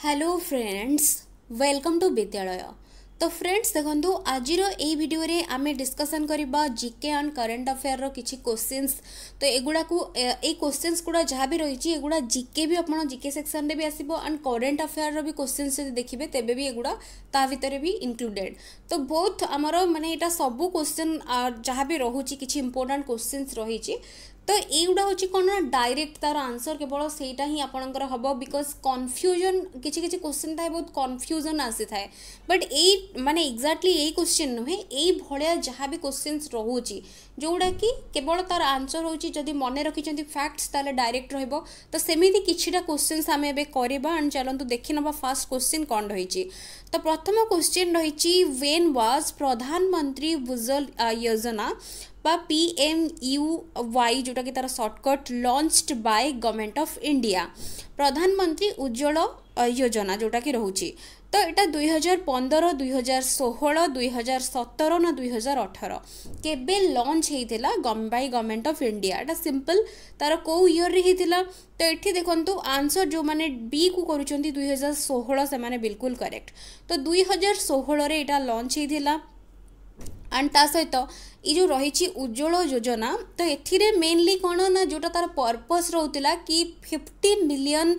Hello friends welcome to ବିଦ୍ୟାଳୟ ତ friends ଦେଖନ୍ତୁ ଆଜିର ଏଇ ଭିଡ଼ିଓରେ ଆମେ ଡିସ୍କସନ୍ କରିବା ଜିକେ ଆଣ୍ଡ କରେଣ୍ଟ ଆଫେୟାର୍ର କିଛି କୋଶ୍ଚିନ୍ସ ତ ଏଗୁଡ଼ାକୁ ଏଇ କୋଶ୍ଚିନ୍ସ ଗୁଡ଼ା ଯାହା ବି ରହିଛି ଏଗୁଡ଼ା ଜିକେ ବି ଆପଣ ଜିକେ ସେକ୍ସନ୍ରେ ବି ଆସିବ ଆଣ୍ଡ କରେଣ୍ଟ ଆଫେୟାର୍ର ବି କୋଶ୍ଚିନ୍ସ ଯଦି ଦେଖିବେ ତେବେ ବି ଏଗୁଡ଼ା ତା ଭିତରେ ବି ଇନକ୍ଲୁଡେଡ଼୍ ତ ବହୁତ ଆମର ମାନେ ଏଇଟା ସବୁ କୋଶ୍ଚିନ୍ ଯାହା ବି ରହୁଛି କିଛି ଇମ୍ପୋର୍ଟାଣ୍ଟ କୋଶ୍ଚିନ୍ସ ରହିଛି তো এইগুড়া হচ্ছে কোণ না ডাইরেক্ট তার আনসর কেবল সেইটা হি আপনার হব বিকজ কনফ্যুজন কিছু কিছু কোশ্চেন থাকে বহুত কনফ্যুজন আসি থাকে বট এই মানে এক্সাক্টলি এই কোশ্চেন নুহে এই ভাড়া যা বি কোশ্চেন্স রহুচি ଯେଉଁଟାକି କେବଳ ତା'ର ଆନ୍ସର୍ ହେଉଛି ଯଦି ମନେ ରଖିଛନ୍ତି ଫ୍ୟାକ୍ଟସ୍ ତାହେଲେ ଡାଇରେକ୍ଟ ରହିବ ତ ସେମିତି କିଛିଟା କୋଶ୍ଚିନ୍ସ ଆମେ ଏବେ କରିବା ଆଣି ଚାଲନ୍ତୁ ଦେଖିନେବା ଫାର୍ଷ୍ଟ କୋଶ୍ଚିନ୍ କ'ଣ ରହିଛି ତ ପ୍ରଥମ କୋଶ୍ଚିନ୍ ରହିଛି ୱେନ୍ ୱାଜ୍ ପ୍ରଧାନମନ୍ତ୍ରୀ ଭୁଜଲ ଯୋଜନା ବା ପି ଏମ୍ ୟୁ ୱାଇ ଯେଉଁଟାକି ତାର shortcut launched by government of India Pradhan Mantri Ujjwala ଯୋଜନା ଯେଉଁଟାକି ରହୁଛି ତ ଏଇଟା ଦୁଇହଜାର ପନ୍ଦର ଦୁଇହଜାର ଷୋହଳ ଦୁଇହଜାର ସତର ନା ଦୁଇହଜାର ଅଠର କେବେ ଲଞ୍ଚ ହେଇଥିଲା ବାଇ ଗଭର୍ଣ୍ଣମେଣ୍ଟ ଅଫ୍ ଇଣ୍ଡିଆ ଏଇଟା ସିମ୍ପଲ୍ ତା'ର କେଉଁ ଇୟର୍ରେ ହେଇଥିଲା ତ ଏଠି ଦେଖନ୍ତୁ ଆନ୍ସର୍ ଯେଉଁମାନେ ବିକୁ କରୁଛନ୍ତି ଦୁଇହଜାର ଷୋହଳ ସେମାନେ ବିଲକୁଲ କରେକ୍ଟ ତ ଦୁଇହଜାର ଷୋହଳରେ ଏଇଟା ଲଞ୍ଚ ହେଇଥିଲା ଆଣ୍ଡ ତା ସହିତ ଏଇ ଯେଉଁ ରହିଛି ଉଜ୍ଜଳ ଯୋଜନା ତ ଏଥିରେ ମେନଲି କ'ଣ ନା ଯେଉଁଟା ତା'ର ପର୍ପସ୍ ରହୁଥିଲା କି ଫିଫ୍ଟି ମିଲିୟନ୍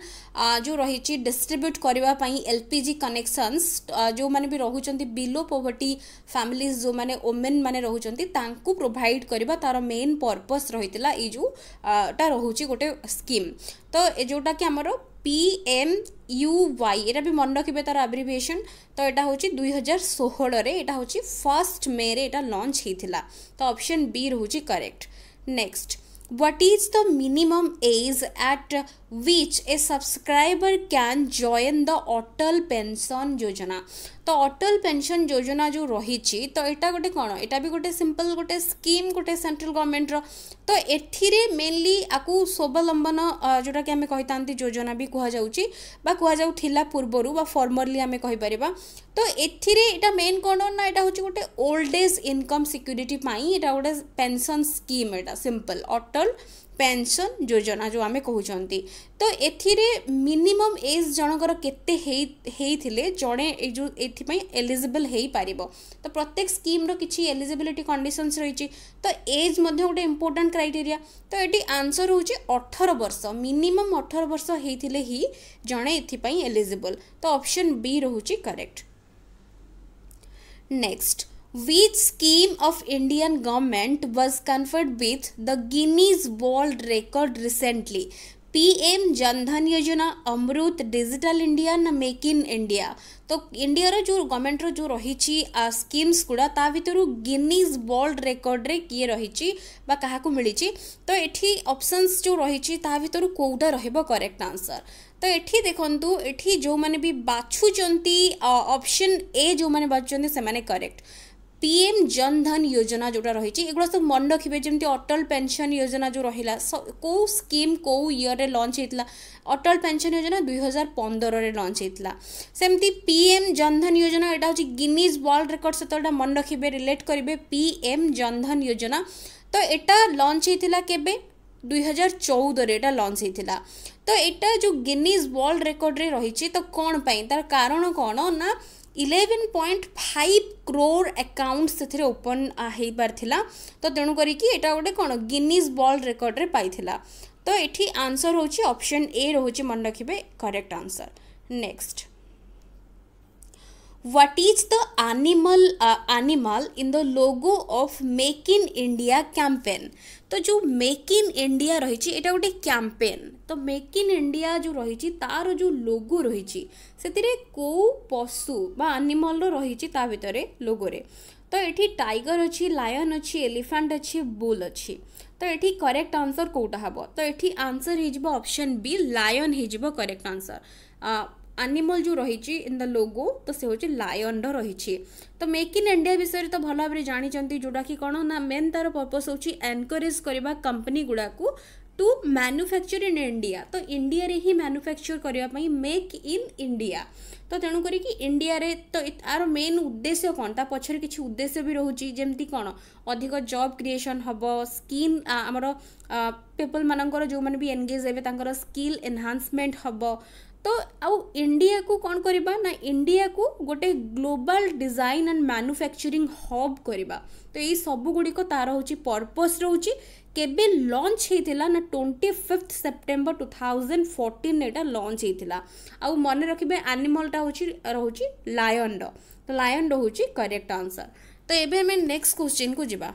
ଯେଉଁ ରହିଛି ଡିଷ୍ଟ୍ରିବ୍ୟୁଟ୍ କରିବା ପାଇଁ ଏଲ୍ ପି ଜି କନେକ୍ସନ୍ସ ଯେଉଁମାନେ ବି ରହୁଛନ୍ତି ବିଲୋ ପୋଭର୍ଟି ଫ୍ୟାମିଲିଜ୍ ଯେଉଁମାନେ ଓମେନ୍ ମାନେ ରହୁଛନ୍ତି ତାଙ୍କୁ ପ୍ରୋଭାଇଡ଼ କରିବା ତା'ର ମେନ୍ ପର୍ପସ୍ ରହିଥିଲା ଏଇ ଯେଉଁଟା ରହୁଛି ଗୋଟେ ସ୍କିମ୍ ତ ଏ ଯେଉଁଟାକି ଆମର পি এম ইউ ওয়াই এটা ବି ମନେ ରଖିବେ ତାର ଆବ୍ରିଭିଏସନ୍ ତ ଏଇଟା ହେଉଛି ଦୁଇହଜାର ଷୋହଳରେ ଏଇଟା ହେଉଛି ଫାର୍ଷ୍ଟ ମେରେ ଏଇଟା ଲଞ୍ଚ ହେଇଥିଲା ତ ଅପସନ୍ ବି ରହୁଛି correct next what is the minimum age at which a subscriber can join the Atal pension Yojana ତ ଅଟଲ ପେନସନ୍ ଯୋଜନା ଯେଉଁ ରହିଛି ତ ଏଇଟା ଗୋଟେ କ'ଣ ଏଇଟା ବି ଗୋଟେ ସିମ୍ପଲ୍ ଗୋଟେ ସ୍କିମ୍ ଗୋଟେ ସେଣ୍ଟ୍ରାଲ ଗଭର୍ଣ୍ଣମେଣ୍ଟର ତ ଏଥିରେ ମେନଲି ଆକୁ ସ୍ୱାବଲମ୍ବନ ଯେଉଁଟାକି ଆମେ କହିଥାନ୍ତି ଯୋଜନା ବି କୁହାଯାଉଛି ବା କୁହାଯାଉଥିଲା ପୂର୍ବରୁ ବା ଫର୍ମର୍ଲି ଆମେ କହିପାରିବା ତ ଏଥିରେ ଏଇଟା ମେନ୍ କ'ଣ ନା ଏଇଟା ହେଉଛି ଗୋଟେ ଓଲ୍ଡ ଏଜ୍ ଇନକମ୍ ସିକ୍ୟୁରିଟି ପାଇଁ ଏଇଟା ଗୋଟେ ପେନସନ୍ ସ୍କିମ୍ ଏଇଟା ସିମ୍ପଲ୍ ଅଟଲ पेंशन योजना जो आम कौन तो ए मिनिमम एज जनकर जड़े जो एपं एलिजिबल हो पार तो प्रत्येक स्कीम्र किसी एलिजिबिलिटी कंडीशन रही तो एज मध्य गोटे इंपोर्टां क्राइटेरी तो ये आंसर हूँ अठर वर्ष मिनिमम अठर वर्ष होते ही जड़े एथपाई एलिजिबल तो ऑप्शन बी रोच correct next which scheme of Indian government was conferred with the Guinness World Record recently? PM Jan Dhan Yojana Amrit digital India ना मेक इन इंडिया तो इंडिया रो जो गवर्नमेंट रो जो रही स्कीम्स गुड़ा ता भर गिनीज वर्ल्ड रेकर्ड रे किए रही क्या मिली तो ये ऑप्शंस जो रही भितर कौटा रहिबो करेक्ट आंसर तो ये देखु ये जो मैंने भी बाछूँ ऑप्शन ए जो मैंने बाजुंत से करेक्ट পিএম জনধন যোজনা ଯେଉଁଟା ରହିଛି ଏଗୁଡ଼ା ସବୁ ମନେ ରଖିବେ ଯେମିତି ଅଟଳ ପେନ୍ସନ୍ ଯୋଜନା ଯେଉଁ ରହିଲା କେଉଁ ସ୍କିମ୍ କେଉଁ ଇୟର୍ରେ ଲଞ୍ଚ ହେଇଥିଲା ଅଟଳ ପେନ୍ସନ୍ ଯୋଜନା ଦୁଇହଜାର ପନ୍ଦରରେ ଲଞ୍ଚ ହେଇଥିଲା ସେମିତି ପିଏମ୍ ଜନଧନ ଯୋଜନା ଏଇଟା ହେଉଛି ଗିନିଜ୍ ୱାର୍ଲଡ଼ ରେକର୍ଡ଼ ସହିତ ଏଇଟା ମନେ ରଖିବେ ରିଲେଟ୍ କରିବେ ପିଏମ୍ ଜନଧନ ଯୋଜନା ତ ଏଇଟା ଲଞ୍ଚ ହେଇଥିଲା କେବେ ଦୁଇହଜାର ଚଉଦରେ ଏଇଟା ଲଞ୍ଚ ହେଇଥିଲା ତ ଏଇଟା ଯେଉଁ ଗିନିଜ୍ ୱାର୍ଲଡ଼ ରେକର୍ଡ଼ରେ ରହିଛି ତ କ'ଣ ପାଇଁ ତା'ର କାରଣ କ'ଣ ନା eleven point five crore account ସେଥିରେ ଓପନ୍ ହେଇପାରିଥିଲା ତ ତେଣୁ କରିକି ଏଇଟା ଗୋଟେ କ'ଣ ଗିନିଜ୍ ୱାର୍ଲଡ଼ ରେକର୍ଡ଼ରେ ପାଇଥିଲା ତ ଏଠି ଆନ୍ସର୍ ହେଉଛି ଅପସନ୍ ଏ ରହୁଛି ମନେ ରଖିବେ correct answer next what is the animal uh, animal in the logo of make in india campaign তো যে মেক ইন ইন্ডিয়া রয়েছে এটা গোটে ক্যাম্পেন তো মেক ইন ইন্ডিয়া যে রয়েছে তার যে লোগো রয়েছে সেতিরে কেউ পশু বা আনিমল রয়েছে তা ভিতরে লোগোরে তো এটি টাইগর অছি লায়ন অছি এলিফ্যান্ট অছি বুল অছি তো এটি করেক্ট আনসর কোটা হব তো এটি আনসর হয়ে অপশন বি লায়ন হয়ে করেক্ট আনসর ଆନିମଲ୍ ଯେଉଁ ରହିଛି ଇନ୍ ଦ ଲୋଗୋ ତ ସେ ହେଉଛି ଲାୟନ୍ର ରହିଛି ତ ମେକ୍ ଇନ୍ ଇଣ୍ଡିଆ ବିଷୟରେ ତ ଭଲ ଭାବରେ ଜାଣିଛନ୍ତି ଯେଉଁଟାକି କ'ଣ ନା ମେନ୍ ତା'ର ପର୍ପସ୍ ହେଉଛି ଏନକରେଜ୍ କରିବା କମ୍ପାନୀ ଗୁଡ଼ାକୁ ଟୁ ମ୍ୟାନୁଫ୍ୟାକ୍ଚର୍ ଇନ୍ ଇଣ୍ଡିଆ ତ ଇଣ୍ଡିଆରେ ହିଁ ମ୍ୟାନୁଫ୍ୟାକ୍ଚର୍ କରିବା ପାଇଁ ମେକ୍ ଇନ୍ ଇଣ୍ଡିଆ ତ ତେଣୁ କରିକି ଇଣ୍ଡିଆରେ ତ ଆର ମେନ୍ ଉଦ୍ଦେଶ୍ୟ କ'ଣ ତା ପଛରେ କିଛି ଉଦ୍ଦେଶ୍ୟ ବି ରହୁଛି ଯେମିତି କ'ଣ ଅଧିକ ଜବ୍ କ୍ରିଏସନ୍ ହେବ ସ୍କିଲ୍ ଆମର ପିପଲ୍ ମାନଙ୍କର ଯେଉଁମାନେ ବି ଏନ୍ଗେଜ୍ ହେବେ ତାଙ୍କର ସ୍କିଲ୍ ଏନ୍ହାନ୍ସମେଣ୍ଟ ହେବ ତ ଆଉ ଇଣ୍ଡିଆକୁ କ'ଣ କରିବା ନା ଇଣ୍ଡିଆକୁ ଗୋଟେ global design and manufacturing hub କରିବା ତ ଏଇ ସବୁଗୁଡ଼ିକ ତା'ର ହେଉଛି ପର୍ପସ୍ ରହୁଛି କେବେ ଲଞ୍ଚ ହେଇଥିଲା ନା twenty fifth September two thousand fourteen ଏଇଟା ଲଞ୍ଚ ହେଇଥିଲା ଆଉ ମନେ ରଖିବେ ଆନିମଲ୍ଟା ହେଉଛି ରହୁଛି ଲାୟନ୍ର ତ ଲାୟନ୍ର ହେଉଛି କରେକ୍ଟ ଆନ୍ସର୍ ତ ଏବେ ଆମେ ନେକ୍ସଟ କ୍ୱେଶ୍ଚିନ୍କୁ ଯିବା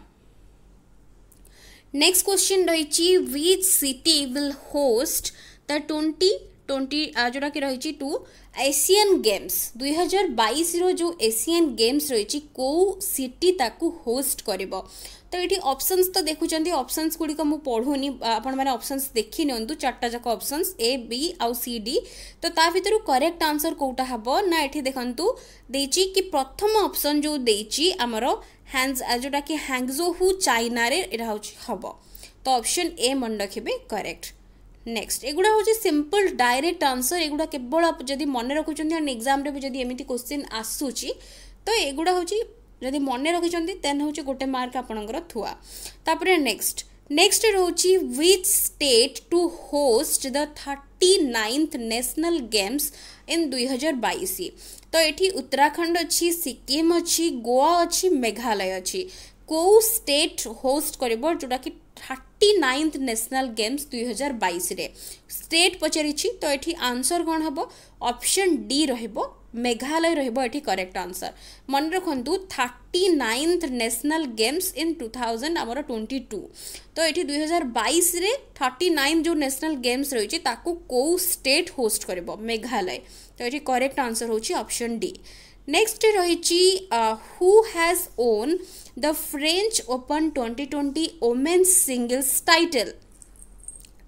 ନେକ୍ସଟ କ୍ୱେଶ୍ଚିନ୍ ରହିଛି which city will host the twenty twenty ଯେଉଁଟାକି ରହିଛି ଟୁ ଏସିଆନ୍ ଗେମ୍ସ ଦୁଇହଜାର ବାଇଶର ଯେଉଁ ଏସିଆନ୍ ଗେମ୍ସ ରହିଛି କେଉଁ ସିଟି ତାକୁ ହୋଷ୍ଟ କରିବ ତ ଏଠି ଅପସନ୍ସ ତ ଦେଖୁଛନ୍ତି ଅପସନ୍ସ ଗୁଡ଼ିକ ମୁଁ ପଢ଼ୁନି ଆପଣମାନେ ଅପସନ୍ସ ଦେଖି ନିଅନ୍ତୁ ଚାରିଟା ଯାକ ଅପସନ୍ସ ଏ ବି ଆଉ ସି ଡି ତ ତା ଭିତରୁ କରେକ୍ଟ ଆନ୍ସର କେଉଁଟା ହେବ ନା ଏଠି ଦେଖନ୍ତୁ ଦେଇଛି କି ପ୍ରଥମ ଅପସନ୍ ଯେଉଁ ଦେଇଛି ଆମର ହ୍ୟାଣ୍ଡ ଯେଉଁଟାକି ହ୍ୟାଙ୍ଗଜୋ ହୁ ଚାଇନାରେ ଏଇଟା ହେଉଛି ହେବ ତ ଅପସନ୍ ଏ ମନେ ରଖିବେ କରେକ୍ଟ নেক্সট এগুলা হচ্ছে সিম্পল ডাইরেক্ট আনসর এগুলা কেবল যদি মনে রাখুছেন অ্যান্ড এক্সামে বি যদি এমিতি কোশ্চিন আসুচি তো এগুলা হচ্ছে যদি মনে রাখুছেন দেন হচ্ছে গোটে মার্ক আপনার থুয়া তারপরে নেক্সট নেক্সট রয়েছে which state to host the thirty ninth national games in দুই হাজার বাইশ তো এটি উত্তরাখণ্ড অছি সিকিম অছি গোয়া অছি মেঘালয় অছি কেউ স্টেট হোস্ট করব যেটা কি ଫର୍ଟି ନାଇନ୍ଥ ନ୍ୟାସନାଲ୍ ଗେମ୍ସ ଦୁଇ ହଜାର ବାଇଶରେ ଷ୍ଟେଟ୍ ପଚାରିଛି ତ ଏଠି ଆନ୍ସର୍ କ'ଣ ହେବ ଅପସନ୍ ଡି ରହିବ ମେଘାଳୟ ରହିବ ଏଠି କରେକ୍ଟ ଆନ୍ସର୍ ମନେ ରଖନ୍ତୁ thirty ninth national games in two thousand ଆମର ଟ୍ୱେଣ୍ଟି ଟୁ ତ ଏଠି ଦୁଇ ହଜାର ବାଇଶରେ ଥାର୍ଟି ନାଇନ୍ ଯେଉଁ ନ୍ୟାସନାଲ୍ ଗେମ୍ସ ରହିଛି ତାକୁ କେଉଁ ଷ୍ଟେଟ୍ ହୋଷ୍ଟ କରିବ ମେଘାଳୟ ତ ଏଠି କରେକ୍ଟ ଆନ୍ସର୍ ହେଉଛି ଅପସନ୍ ଡି নেক্সট রয়েছে who has won the French Open twenty twenty women's singles title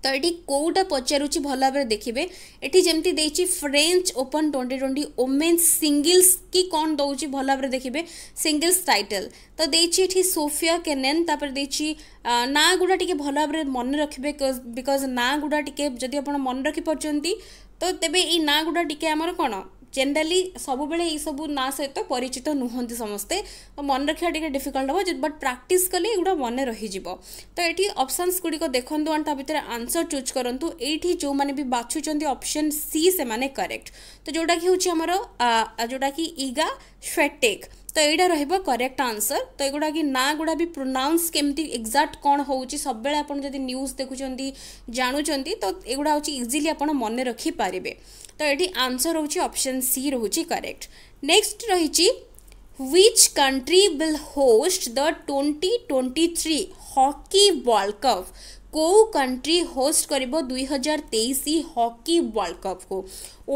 ତ ଏଠି କେଉଁଟା ପଚାରୁଛି ଭଲ ଭାବରେ ଦେଖିବେ ଏଠି ଯେମିତି ଦେଇଛି French Open twenty twenty women's singles କି କ'ଣ ଦେଉଛି ଭଲ ଭାବରେ ଦେଖିବେ ସିଙ୍ଗିଲ୍ସ ଟାଇଟଲ୍ ତ ଦେଇଛି ଏଠି ସୋଫିଆ କେନେନ୍ ତାପରେ ଦେଇଛି ନାଁ ଗୁଡ଼ା ଟିକେ ଭଲ ଭାବରେ ମନେ ରଖିବେ ବିକଜ୍ ନାଁ ଗୁଡ଼ା ଟିକେ ଯଦି ଆପଣ ମନେ ରଖିପାରୁଛନ୍ତି ତ ତେବେ ଏଇ ନାଁ ଗୁଡ଼ା ଟିକେ ଆମର କ'ଣ ଜେନେରାଲି ସବୁବେଳେ ଏଇସବୁ ନାଁ ସହିତ ପରିଚିତ ନୁହନ୍ତି ସମସ୍ତେ ମନେ ରଖିବା ଟିକେ ଡିଫିକଲ୍ଟ ହେବ ବଟ୍ ପ୍ରାକ୍ଟିସ୍ କଲେ ଏଗୁଡ଼ା ମନେ ରହିଯିବ ତ ଏଠି ଅପସନ୍ସ ଗୁଡ଼ିକ ଦେଖନ୍ତୁ ଆଣ୍ଡ ତା ଭିତରେ ଆନ୍ସର୍ ଚୁଜ୍ କରନ୍ତୁ ଏଇଠି ଯେଉଁମାନେ ବି ବାଛୁଛନ୍ତି ଅପସନ୍ ସି ସେମାନେ କରେକ୍ଟ ତ ଯେଉଁଟାକି ହେଉଛି ଆମର ଯେଉଁଟାକି ଇଗା ଶ୍ଵେଟେକ୍ तो यहाँ रेक्ट आंसर तो युवा कि ना गुड़ा भी प्रोनाउन्स केमती एक्जाक्ट कौन हो सब जब न्यूज देखुं जानूं तो युवा हूँ इजिली आप मन रखिपारे तो ये आंसर हूँ अपसन सी रोच करेक्ट नेक्स्ट रही which country will host the twenty twenty three hockey world cup कौ कंट्री होस्ट कर दुई हजार तेईस हकी वर्ल्ड कप को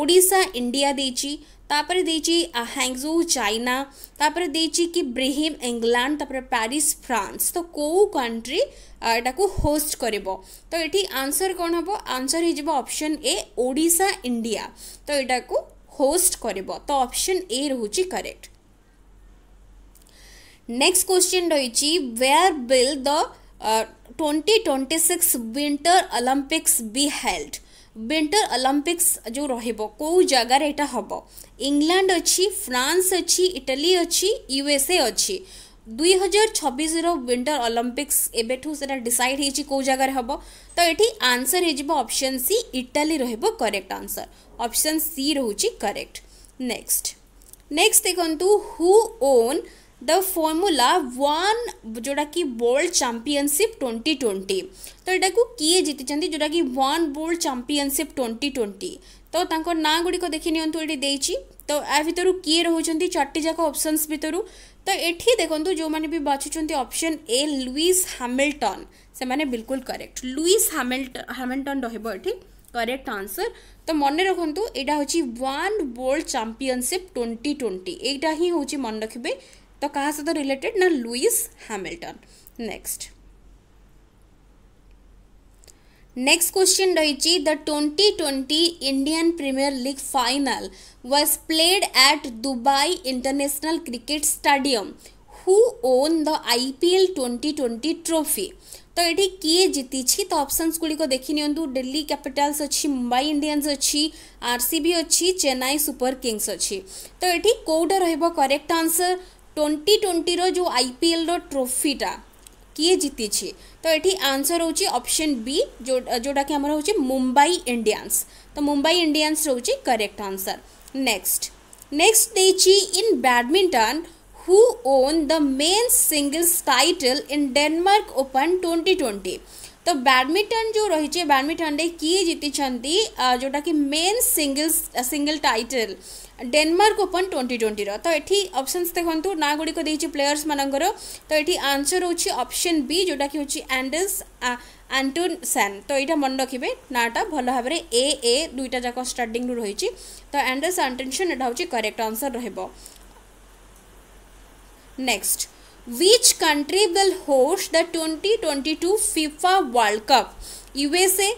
ओडा इंडिया देची तापर देची हैंगजो चाइना तापर देची कि ब्रिहेम इंग्लैंड तापर पेरिस फ्रांस तो कौ कंट्री यटा को होस्ट कर तो ये आंसर कौन हम आंसर ऑप्शन ए ओडा इंडिया तो यटा को होस्ट कर तो ऑप्शन ए रोच करेक्ट नेक्स्ट क्वेश्चन रही where will the twenty twenty six winter Olympics be held winter Olympics जो रोहिबो कोउ जगार एटा हबो इंग्लैंड अछि फ्रांस अछि इटली अछि यूएसए अछि 2026 रो विंटर ओलंपिक्स एबेठु सेटा डिसाइड हेछि कोउ जगार हबो तो एठी आंसर हेजबो ऑप्शन सी इटली रहिबो करेक्ट आंसर ऑप्शन सी रहूछि करेक्ट नेक्स्ट नेक्स्ट देखंतु who won the Formula One ଯେଉଁଟାକି ୱାର୍ଲଡ଼ ଚାମ୍ପିଅନସିପ୍ ଟ୍ୱେଣ୍ଟି ଟ୍ୱେଣ୍ଟି ତ ଏଟାକୁ କିଏ ଜିତିଛନ୍ତି ଯେଉଁଟାକି one world championship twenty twenty ତ ତାଙ୍କ ନାଁ ଗୁଡ଼ିକ ଦେଖି ନିଅନ୍ତୁ ଏଠି ଦେଇଛି ତ ୟା ଭିତରୁ କିଏ ରହୁଛନ୍ତି ଚାରିଟି ଯାକ ଅପସନ୍ସ ଭିତରୁ ତ ଏଠି ଦେଖନ୍ତୁ ଯେଉଁମାନେ ବି ବାଛୁଛନ୍ତି ଅପସନ୍ ଏ ଲୁଇସ୍ ହାମିଲ୍ଟନ୍ ସେମାନେ ବିଲକୁଲ କରେକ୍ଟ ଲୁଇସ୍ ହାମିଲ୍ଟ ହାମିଲ୍ଟନ୍ ରହିବ ଏଠି करेक्ट आंसर तो मन रखु यहाँ हूँ one world championship twenty twenty यहाँ ही हूँ मन रखिए तो कहाँ से तो रिलेटेड ना Lewis Hamilton next next question रही the twenty twenty Indian Premier League final was played at Dubai International Cricket Stadium who won the I P L twenty twenty trophy तो ये किए जीति तो अपसन्स गुड़िक देखी दिल्ली कैपिटाल्स अच्छी मुंबई इंडियंस अच्छी आरसीबी अच्छी चेन्नई सुपर किंग्स अच्छी तो ये कौटा रेक्ट आंसर ट्वेंटी ट्वेंटी जो आईपीएल ट्रॉफीटा किए जीति तो ये आंसर हूँ ऑप्शन बी जो जोटा कि आमर हूँ मुंबई इंडियंस तो मुंबई इंडियंस रोज correct answer next next in badminton who won the men singles title in Denmark open twenty twenty तो बैडमिंटन जो रही है बैडमिंटन किए जीति जोटा कि men singles single title Denmark open twenty ଟ୍ୱେଣ୍ଟିର ତ ଏଠି ଅପସନ୍ସ ଦେଖନ୍ତୁ ନାଁ ଗୁଡ଼ିକ ଦେଇଛି ପ୍ଲେୟର୍ସ ମାନଙ୍କର ତ ଏଠି ଆନ୍ସର ହେଉଛି ଅପସନ୍ ବି ଯେଉଁଟାକି ହେଉଛି ଆଣ୍ଡେସ୍ ଆଣ୍ଟୋନ୍ ସାନ୍ ତ ଏଇଟା ମନେ ରଖିବେ ନାଁଟା ଭଲ ଭାବରେ ଏ ଏ ଦୁଇଟା ଯାକ ଷ୍ଟାର୍ଟିଂରୁ ରହିଛି ତ ଆଣ୍ଡେସ୍ ଆଣ୍ଟେନ୍ସନ୍ ଏଇଟା ହେଉଛି କରେକ୍ଟ ଆନ୍ସର ରହିବ next which country will host the 2022 FIFA World Cup? USA,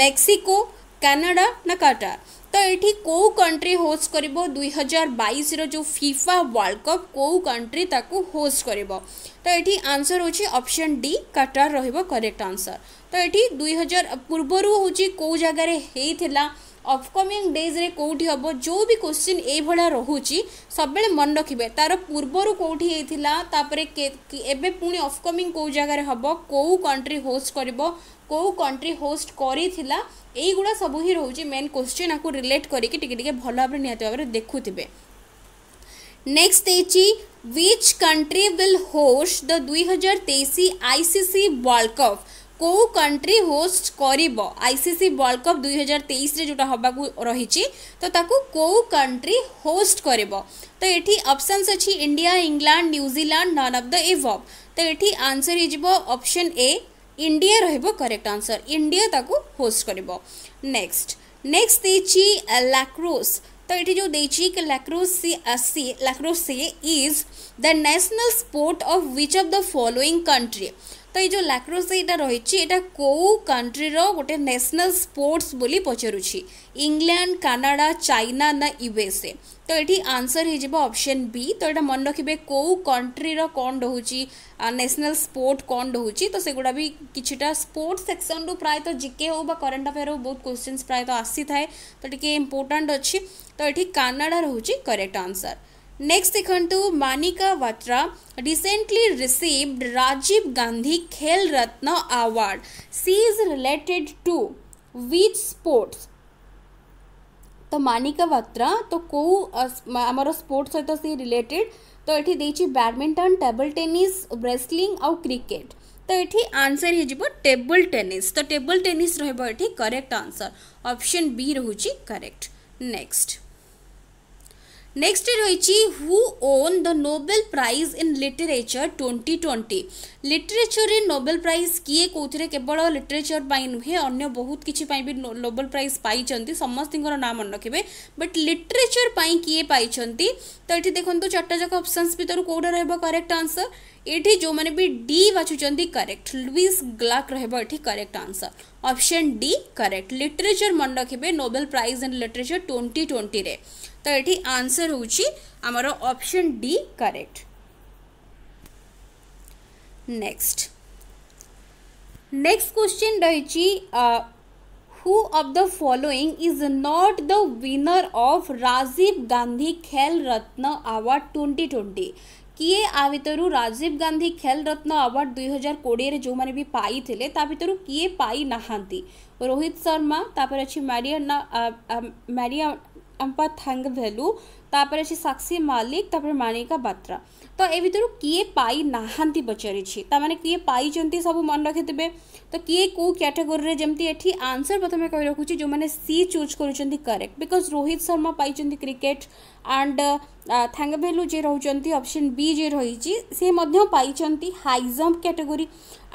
Mexico, Canada, na Qatar? तो ये कौ कंट्री होस्ट कर दुई हजार बैस रो फिफा वर्ल्ड कप कौ कंट्री ताकू होस्ट कर तो ये answer option D Qatar correct answer तो ये दुई हजार पूर्वर हूँ कौ जगार होता अफकमिंग डेज रे कौटी हम जो भी क्वेश्चन ये भाया रोचे सब मन रखिए तार पूर्वर कौटी होतापर एवं पुणी अफकमिंग कौ जगार हम कौ कंट्री होस्ट करो कंट्री होस्ट करी थिला युवा सब ही रोज मेन क्वेश्चन आपको रिलेट करके भल भाव निवर देखु थे नेक्स्ट देच कंट्री विल होस्ट द दुई हजार तेईस आईसीसी वर्ल्ड कप कौ कंट्री होस्ट कर आईसीसी वर्ल्ड कप दुई हजार तेईस जोटा हे रही तो ताकु कौ कंट्री होस्ट कर तो ये अपसन्स अच्छी India England New Zealand none of the above तो ये आंसर होपशन ए ଇଣ୍ଡିଆ ରହିବ କରେକ୍ଟ ଆନ୍ସର ଇଣ୍ଡିଆ ତାକୁ ହୋଷ୍ଟ କରିବ ନେକ୍ସଟ ନେକ୍ସଟ ଦେଇଛି ଲାକ୍ରୋସ୍ ତ ଏଠି ଯେଉଁ ଦେଇଛି କି lacrosse lacrosse is the national sport of which of the following country तो ये लैक्रोस यहाँ रही कौ कंट्रीर गोटे नेशनल स्पोर्ट्स बोली पचारूँ इंग्लैंड कानाडा चाइना ना यूएसए तो ये आंसर ऑप्शन बी तो ये मन रखिए कौ कंट्री कौन रोचे नेशनल स्पोर्ट कौन रोच तो सेगुड़ा भी किटा स्पोर्ट्स सेक्शन रू प्रायत जिके हो करेन्ट अफेयर हो बहुत क्वेश्चन प्रायत आसी थाए तो टे इम्पोर्टाट अच्छी तो ये कानाडा रोच करेक्ट आंसर नेक्स्ट देखु Manika Batra recently received Rajiv Gandhi Khel Ratna award she is related to which sports तो मानिका वात्रा तो कौ आम स्पोर्ट सहित सी रिलेटेड तो ये बैडमिंटन टेबल टेनिस रेसलिंग आउ क्रिकेट तो ये आंसर हो टेबल टेनिस तो टेबल टेनिस रही करेक्ट आंसर ऑप्शन बी रोच करेक्ट नेक्स्ट नेक्स्ट रही who won the Nobel prize in literature twenty twenty literature Nobel prize किए कौन केवल लिटरेचर पर नुहे अन्य बहुत किसी भी नोबेल प्राइज पाई समस्त ना मन रखे बट लिटरेचर पर किए पाई तो ये देखते चार्टा जाक अपसन भितर कौट रेक्ट आंसर ये जो मैंने भी डी बाचुच्च करेक्ट लुईस ग्लाक रही correct answer option D correct literature मन रखे Nobel prize in literature twenty twenty तो ଏଠି ଆନ୍ସର୍ ହେଉଛି ଆମର option D correct next next question who of the following is not the winner of Rajiv Gandhi Khel Ratna award twenty twenty किए आ भितर Rajiv Gandhi Khel Ratna award दुई हजार कोड़े जो मैंने भी पाई ता किए पाई ना रोहित शर्मा अच्छी अच्छे मारिया मारिया ଏମ୍ପା ଥାଙ୍ଗ ଭେଲୁ ତାପରେ ଅଛି ସାକ୍ଷୀ ମାଲିକ ତାପରେ ମାଣିକା ବାତ୍ରା ତ ଏ ଭିତରୁ କିଏ ପାଇନାହାନ୍ତି ପଚାରିଛି ତାମାନେ କିଏ ପାଇଛନ୍ତି ସବୁ ମନେ ରଖିଥିବେ ତ କିଏ କେଉଁ କ୍ୟାଟେଗୋରୀରେ ଯେମିତି ଏଠି ଆନ୍ସର ପ୍ରଥମେ କହି ରଖୁଛି ଯେଉଁମାନେ ସି ଚୁଜ୍ କରୁଛନ୍ତି କରେକ୍ଟ ବିକଜ ରୋହିତ ଶର୍ମା ପାଇଛନ୍ତି କ୍ରିକେଟ୍ ଆଣ୍ଡ ଥାଙ୍ଗଭେଲୁ ଯିଏ ରହୁଛନ୍ତି ଅପସନ୍ ବି ଯିଏ ରହିଛି ସେ ମଧ୍ୟ ପାଇଛନ୍ତି ହାଇ ଜମ୍ପ କ୍ୟାଟେଗୋରୀ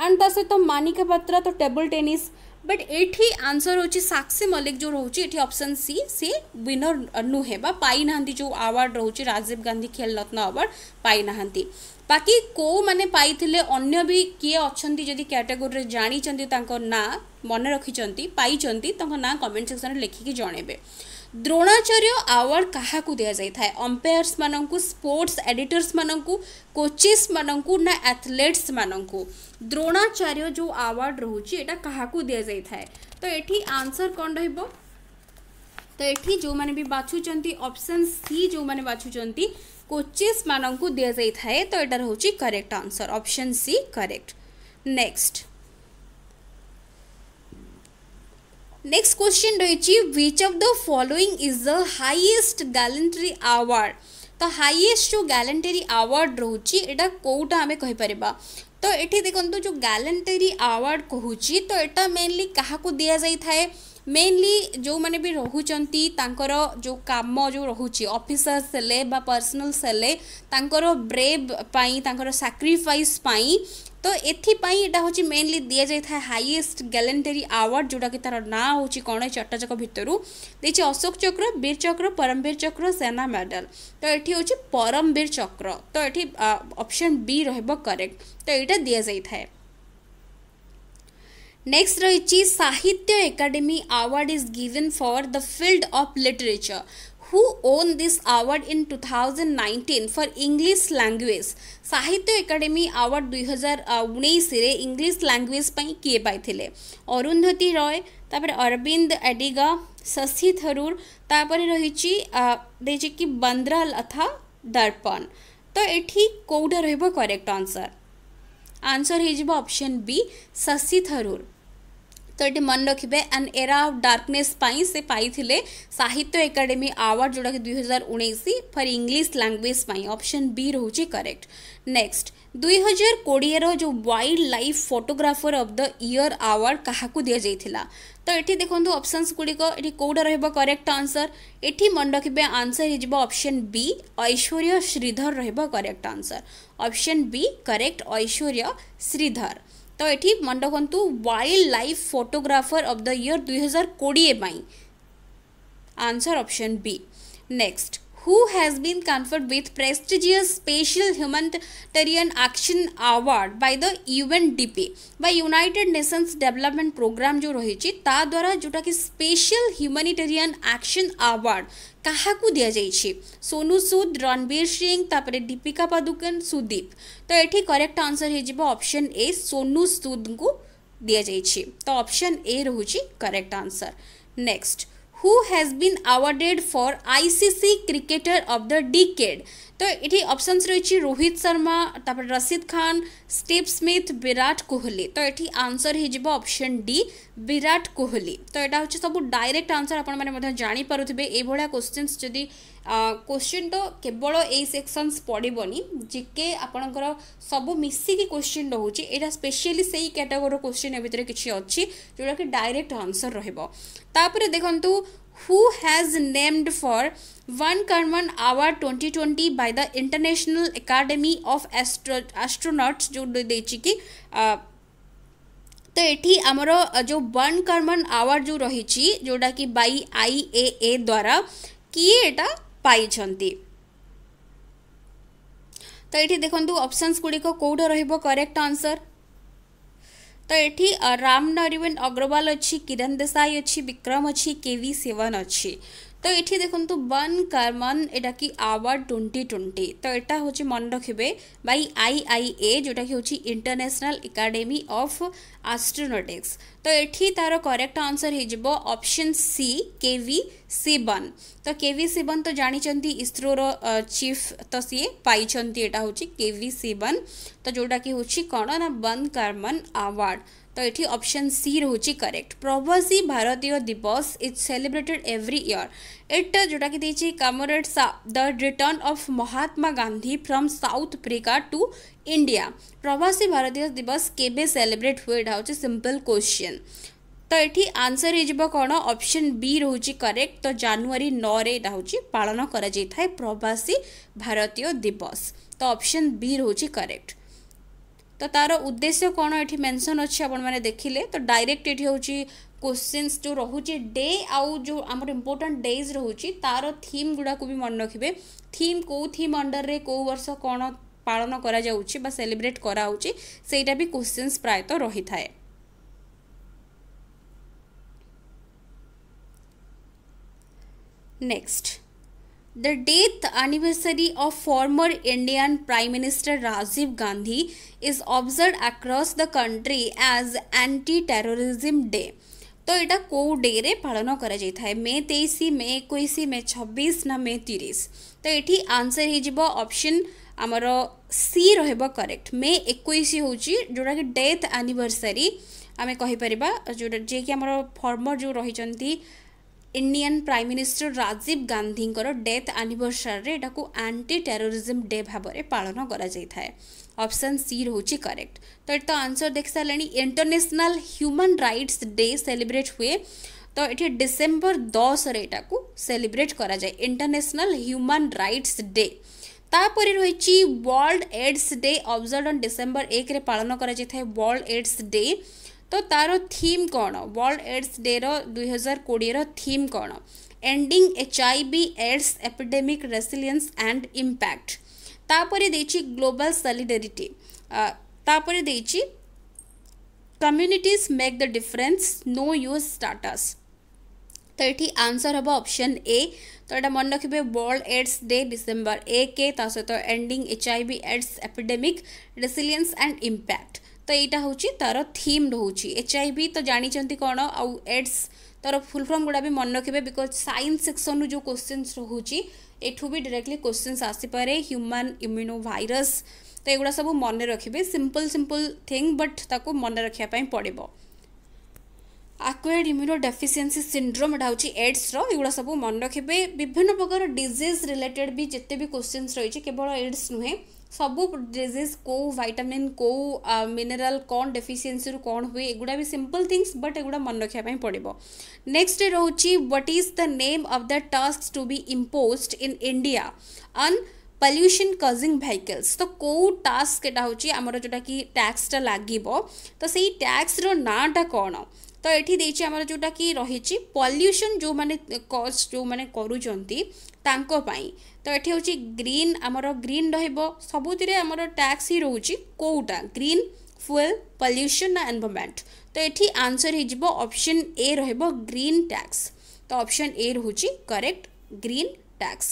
ଆଣ୍ଡ ତା ସହିତ ମାନିକା ପାତ୍ର ତ ଟେବୁଲ୍ ଟେନିସ୍ बट एठी आंसर होची साक्षी मल्लिक जो रोची एठी ऑप्शन सी से विनर नुहे बा पाई नाहंती जो अवार्ड रोची राजीव गांधी खेल रत्न अवार्ड पाई नाहंती ବାକି କେଉଁମାନେ ପାଇଥିଲେ ଅନ୍ୟ ବି କିଏ ଅଛନ୍ତି ଯଦି କ୍ୟାଟେଗୋରୀରେ ଜାଣିଛନ୍ତି ତାଙ୍କ ନାଁ ମନେ ରଖିଛନ୍ତି ପାଇଛନ୍ତି ତାଙ୍କ ନାଁ କମେଣ୍ଟ ସେକ୍ସନରେ ଲେଖିକି ଜଣେଇବେ द्रोणाचार्य आवार्ड क्या दि जाए अंपायर्स मानक स्पोर्ट्स एडिटर्स मानक कोचेस मानक ना एथलेट्स मानक द्रोणाचार्य जो रोचे ये क्या दि जाए तो ये आंसर कौन र तो ये जो मैंने भी बाछूँ ऑप्शन सी जो मैंने बाछुं कोचेस मानक दि जाए तो यहाँ रोचे correct answer option C correct next Next question to achieve which of the following is the highest gallantry award? The highest जो gallantry award रोची इटा कोटा हमें कही परिबा तो एठी देखंतु जो gallantry award कहूची तो इटा mainly कहाँ को दिया जाई था है मेनली ଯେଉଁମାନେ ବି ରହୁଛନ୍ତି ତାଙ୍କର ଯେଉଁ କାମ ଯେଉଁ ରହୁଛି ଅଫିସର୍ସ ହେଲେ ବା ପର୍ସନାଲ୍ସ ହେଲେ ତାଙ୍କର ବ୍ରେଭ୍ ପାଇଁ ତାଙ୍କର ସାକ୍ରିଫାଇସ୍ ପାଇଁ तो एथपाई यहाँ हूँ मेनली दि जाए हाइएस्ट गैलेटेरी आवार्ड जोटा कि तार ना हूँ कौन चटाचक भितर देखिए अशोक चक्र बीर चक्र परमवीर चक्र सेना मेडल तो ये हूँ परमवीर चक्र तो ये अप्सन बी रेक्ट तो यहाँ दि जाए नेक्स्ट रही Sahitya Akademi award is given for the field of literature who won this award in two thousand nineteen for English language Sahitya Akademi award दुई हजार उन्नीस इंग्लीश लांगुएज किए पाई अरुंधती रॉय तापर अरविंद एडिगा शशि थरूर तापर रही कि बंद्रा लथा दर्पण तो ये कौट correct answer answer option B Shashi Tharoor ତ ଏଠି ମନେ ରଖିବେ ଆନ୍ ଏରା ଅଫ୍ ଡାର୍କନେସ୍ ପାଇଁ ସେ ପାଇଥିଲେ ସାହିତ୍ୟ ଏକାଡେମୀ ଆୱାର୍ଡ଼ ଯେଉଁଟାକି ଦୁଇହଜାର ଉଣେଇଶ ଫର୍ ଇଂଲିଶ ଲାଙ୍ଗୁଏଜ୍ ପାଇଁ ଅପସନ୍ ବି ରହୁଛି କରେକ୍ଟ ନେକ୍ସଟ ଦୁଇହଜାର କୋଡ଼ିଏର ଯେଉଁ wildlife photographer of the year award କାହାକୁ ଦିଆଯାଇଥିଲା ତ ଏଠି ଦେଖନ୍ତୁ ଅପସନ୍ସ ଗୁଡ଼ିକ ଏଠି କେଉଁଟା ରହିବ କରେକ୍ଟ ଆନ୍ସର ଏଠି ମନେ ରଖିବେ ଆନ୍ସର ହେଇଯିବ ଅପସନ୍ ବି ଐଶ୍ୱର୍ଯ୍ୟ ଶ୍ରୀଧର ରହିବ correct answer option B correct Aishwarya Sridhar ତ ଏଠି ମନେ ରଖନ୍ତୁ wildlife photographer of the year ଦୁଇହଜାର କୋଡ଼ିଏ ପାଇଁ answer option B next who has been conferred with prestigious Special Humanitarian Action Award by the UNDP by United Nations Development Program जो रही ता द्वारा जोटा कि स्पेशल ह्यूमानिटेरियन एक्शन आवार्ड କାହାକୁ ଦିଆଯାଇଛି ସୋନୁ ସୁଦ୍ ରଣବୀର ସିଂ ତାପରେ ଦୀପିକା ପାଦୁକନ୍ ସୁଦୀପ ତ ଏଠି କରେକ୍ଟ ଆନ୍ସର୍ ହେଇଯିବ ଅପସନ୍ ଏ ସୋନୁ ସୁଦ୍ଙ୍କୁ ଦିଆଯାଇଛି ତ ଅପସନ୍ ଏ ରହୁଛି correct answer next who has been awarded for ICC cricketer of the decade তো এটি অপশনস রয়েছে রোহিত শর্মা তারপরে রশিদ খান স্টিভ স্মিথ বিরাট কোহলি তো এটি আনসর হয়ে অপশন ডি বিরাট কোহলি তো এটা হচ্ছে সব ডাইরেক্ট আনসর আপনার জাঁপারুবে এইভাবে কোশ্চিন্স যদি क्वेश्चन तो केवल यही सेक्शन पड़बनी जिके आपणकर सब मिसिकी क्वेश्चन रोचे यहाँ स्पेशली से ही कैटेगोरी क्वेश्चन भितर किसी अच्छी जोटा कि डायरेक्ट आंसर रपर देखु who has named for von Karman award twenty twenty by the International Academy of astro astronauts जो दे कि ତ ଏଠି ଆମର ଯେଉଁ ବନ୍ କର୍ମନ୍ जो रही जोटा कि ବାଇ आई ए द्वारा किए ଏଇଟା ପାଇଛନ୍ତି ତ ଏଠି ଦେଖନ୍ତୁ ଅପସନ୍ସ ଗୁଡ଼ିକ କେଉଁଠି ରହିବ କରେକ୍ଟ ଆନ୍ସର୍ ତ ଏଠି ରାମ ନରିବେନ ଅଗ୍ରୱାଲ ଅଛି କିରଣ ଦେଶାଇ ଅଛି ବିକ୍ରମ ଅଛି କେ ଭି ଶିବନ ଅଛି तो ये देखो वन कर्मन यटा कि आवार ट्वेंटी ट्वेंटी तो यहाँ हूँ मन रखे बाई आई आई ए जोटा कि हूँ इंटरनेशनल एकाडेमी ऑफ आस्ट्रोनटिक्स तो ये तार करेक्ट आंसर ऑप्शन सी के वि सीवन तो के वि सीवन तो जानते इसरो चीफ तो सी पाई यहाँ हूँ के वि सीवन तो जोटा कि हूँ कौन ना वन कर्मन आवार्ड તો એઠી ઓપ્શન સી રહુଛି correct Pravasi Bharatiya Divas is celebrated every year ଏଇଟା ଯେଉଁଟାକି ଦେଇଛି commemorate the return of Mahatma Gandhi from South Africa to India Pravasi Bharatiya ଦିବସ କେବେ ସେଲିବ୍ରେଟ୍ ହୁଏ ଏଇଟା ହେଉଛି ସିମ୍ପଲ୍ କ୍ୱେଶ୍ଚିନ୍ ତ ଏଠି ଆନ୍ସର ହେଇଯିବ କ'ଣ ଅପସନ୍ ବି ରହୁଛି କରେକ୍ଟ ତ ଜାନୁଆରୀ ନଅରେ ଏଇଟା ହେଉଛି ପାଳନ କରାଯାଇଥାଏ ପ୍ରବାସୀ ଭାରତୀୟ ଦିବସ ତ ଅପସନ୍ ବି ରହୁଛି କରେକ୍ଟ ତ ତା'ର ଉଦ୍ଦେଶ୍ୟ କ'ଣ ଏଠି ମେନସନ୍ ଅଛି ଆପଣମାନେ ଦେଖିଲେ ତ ଡାଇରେକ୍ଟ ଏଠି ହେଉଛି କୋଶ୍ଚିନ୍ସ ଯେଉଁ ରହୁଛି ଡେ ଆଉ ଯେଉଁ ଆମର ଇମ୍ପୋର୍ଟାଣ୍ଟ ଡେଜ୍ ରହୁଛି ତା'ର ଥିମ୍ ଗୁଡ଼ାକୁ ବି ମନେ ରଖିବେ ଥିମ୍ କେଉଁ ଥିମ୍ ଅଣ୍ଡରରେ କେଉଁ ବର୍ଷ କ'ଣ ପାଳନ କରାଯାଉଛି ବା ସେଲିବ୍ରେଟ୍ କରାହେଉଛି ସେଇଟା ବି କୋଶ୍ଚିନ୍ସ ପ୍ରାୟତଃ ରହିଥାଏ next The death anniversary of former Indian Prime Minister Rajiv Gandhi is observed across the country as Anti-Terrorism Day. তো এটা କେଉଁ ଡେରେ ପାଳନ କରାଯାଇଥାଏ ମେ ତେଇଶ ମେ ଏକୋଇଶ ମେ ଛବିଶ ନା ମେ ତିରିଶ ତ ଏଠି ଆନ୍ସର୍ ହେଇଯିବ ଅପସନ୍ ଆମର ସି ରହିବ କରେକ୍ଟ ମେ ଏକୋଇଶ ହେଉଛି ଯେଉଁଟାକି ଡେଥ୍ ଆନିଭର୍ସରୀ ଆମେ କହିପାରିବା ଯେଉଁଟା ଯିଏକି ଆମର ଫର୍ମର ଯେଉଁ ରହିଛନ୍ତି Indian prime minister Rajiv Gandhi death anniversary यू आंटी टेररिज्म डे भाव पालन करपसन सी रोच करेक्ट तो ये तो आंसर देख सारे international human rights day celebrate हुए तो ये डिसेम्बर दस रहा सेलिब्रेट कराए इंटरनेशनल ह्यूमन रईट्स डे तापर रही world AIDS day observe on December एक पालन करल्ड एड्स डे ତ ତା'ର ଥିମ୍ କ'ଣ ୱାର୍ଲଡ଼ ଏଡ୍ସ ଡେର ଦୁଇହଜାର କୋଡ଼ିଏର ଥିମ୍ କ'ଣ ending H I V AIDS epidemic resilience and impact ତାପରେ ଦେଇଛି ଗ୍ଲୋବାଲ୍ ସଲିଡାରିଟି ତାପରେ ଦେଇଛି communities make the difference know your status ତ ଏଠି ଆନ୍ସର୍ ହେବ ଅପସନ୍ ଏ ତ ଏଇଟା ମନେ ରଖିବେ ୱାର୍ଲଡ଼ ଏଡ୍ସ ଡେ ଡିସେମ୍ବର ଏକ ତା ସହିତ ending H I V AIDS epidemic resilience and impact तो यहाँ हूँ तार थीम रोच एच आई भी तो जानते कौन आउ एड्स तर फुल फर्म गुड़ा भी मन रखे बिकज सैंस सेक्शन रू जो क्वेश्चन रोचे यठू भी डायरेक्टली क्वेश्चन आसपे ह्यूमान इम्यूनो भाइरस तो युवा सब मन रखे सिंपल सिंपल थिंग बट ताको मन रखापी पड़ो आकुएड इम्यूनो डेफिसीयसी सिंड्रोम यहाँ हो एड्स रुड़ सब मन रखे विभिन्न प्रकार डिजिज रिलेटेड भी जिते भी क्वेश्चन रही है केवल एड्स नुहे ସବୁ ଡିଜିଜ୍ କେଉଁ ଭାଇଟାମିନ୍ କେଉଁ ମିନେରାଲ୍ କ'ଣ ଡେଫିସିଏନ୍ସିରୁ କ'ଣ ହୁଏ ଏଗୁଡ଼ା ବି ସିମ୍ପଲ୍ ଥିଙ୍ଗସ୍ ବଟ୍ ଏଗୁଡ଼ା ମନେ ରଖିବା ପାଇଁ ପଡ଼ିବ ନେକ୍ସଟ ରହୁଛି what is the name of the ଟାସ୍କ to be imposed in India on pollution causing vehicles ତ କେଉଁ ଟାସ୍କ ଏଇଟା ହେଉଛି ଆମର ଯେଉଁଟାକି ଟ୍ୟାକ୍ସଟା ଲାଗିବ ତ ସେଇ ଟ୍ୟାକ୍ସର ନାଁଟା କ'ଣ ତ ଏଠି ଦେଇଛି ଆମର ଯେଉଁଟାକି ରହିଛି ପଲ୍ୟୁସନ୍ ଯେଉଁମାନେ କଜ୍ ଯେଉଁମାନେ କରୁଛନ୍ତି ତାଙ୍କ ପାଇଁ তো এটি হচ্ছে গ্রিন আমার গ্রিন রহব সবুজে আমার ট্যাক্স হি রয়েছে কোটা গ্রিন ফুয়েল পল্যুশন না এনভারমেন্ট তো এটি আনসর হয়ে যাব অপশন এ রহব গ্রিন ট্যাক্স তো অপশন ए रोचे करेक्ट ग्रीन टैक्स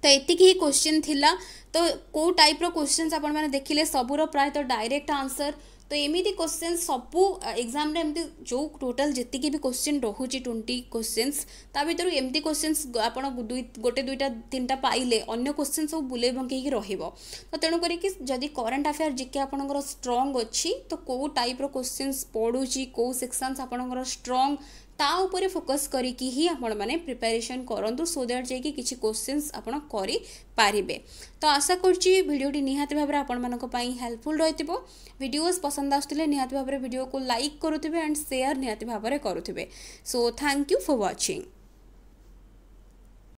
तो एतिक ही क्वेश्चन थिला तो को टाइप रो क्वेश्चंस आपण माने देखिले सबुरो प्राय तो डायरेक्ट आंसर ତ ଏମିତି କୋଶ୍ଚିନ୍ ସବୁ ଏକ୍ଜାମ୍ରେ ଏମିତି ଯେଉଁ ଟୋଟାଲ୍ ଯେତିକି ବି କୋଶ୍ଚିନ୍ ରହୁଛି ଟ୍ୱେଣ୍ଟି କୋଶ୍ଚିନ୍ସ ତା ଭିତରୁ ଏମିତି କୋଶ୍ଚିନ୍ସ ଆପଣ ଦୁଇ ଗୋଟେ ଦୁଇଟା ତିନିଟା ପାଇଲେ ଅନ୍ୟ କୋଶ୍ଚିନ୍ ସବୁ ବୁଲେଇ ବଙ୍କେଇକି ରହିବ ତ ତେଣୁ କରିକି ଯଦି କରେଣ୍ଟ ଆଫେୟାର୍ ଜିକେ ଆପଣଙ୍କର ଷ୍ଟ୍ରଙ୍ଗ୍ ଅଛି ତ କେଉଁ ଟାଇପ୍ର କୋଶ୍ଚିନ୍ସ ପଡ଼ୁଛି କେଉଁ ସେକ୍ସନ୍ସ ଆପଣଙ୍କର ଷ୍ଟ୍ରଙ୍ଗ୍ ତା ଉପରେ ଫୋକସ୍ କରିକି ହିଁ ଆପଣମାନେ ପ୍ରିପାରେସନ୍ କରନ୍ତୁ ସୋ ଦ୍ୟାଟ୍ ଯାଇକି କିଛି କୋଶ୍ଚିନ୍ସ ଆପଣ କରିପାରିବେ ତ ଆଶା କରୁଛି ଭିଡ଼ିଓଟି ନିହାତି ଭାବରେ ଆପଣମାନଙ୍କ ପାଇଁ ହେଲ୍ପଫୁଲ୍ ରହିଥିବ ଭିଡ଼ିଓସ୍ ପସନ୍ଦ ଆସୁଥିଲେ ନିହାତି ଭାବରେ ଭିଡ଼ିଓକୁ ଲାଇକ୍ କରୁଥିବେ ଆଣ୍ଡ ସେୟାର ନିହାତି ଭାବରେ କରୁଥିବେ so thank you for watching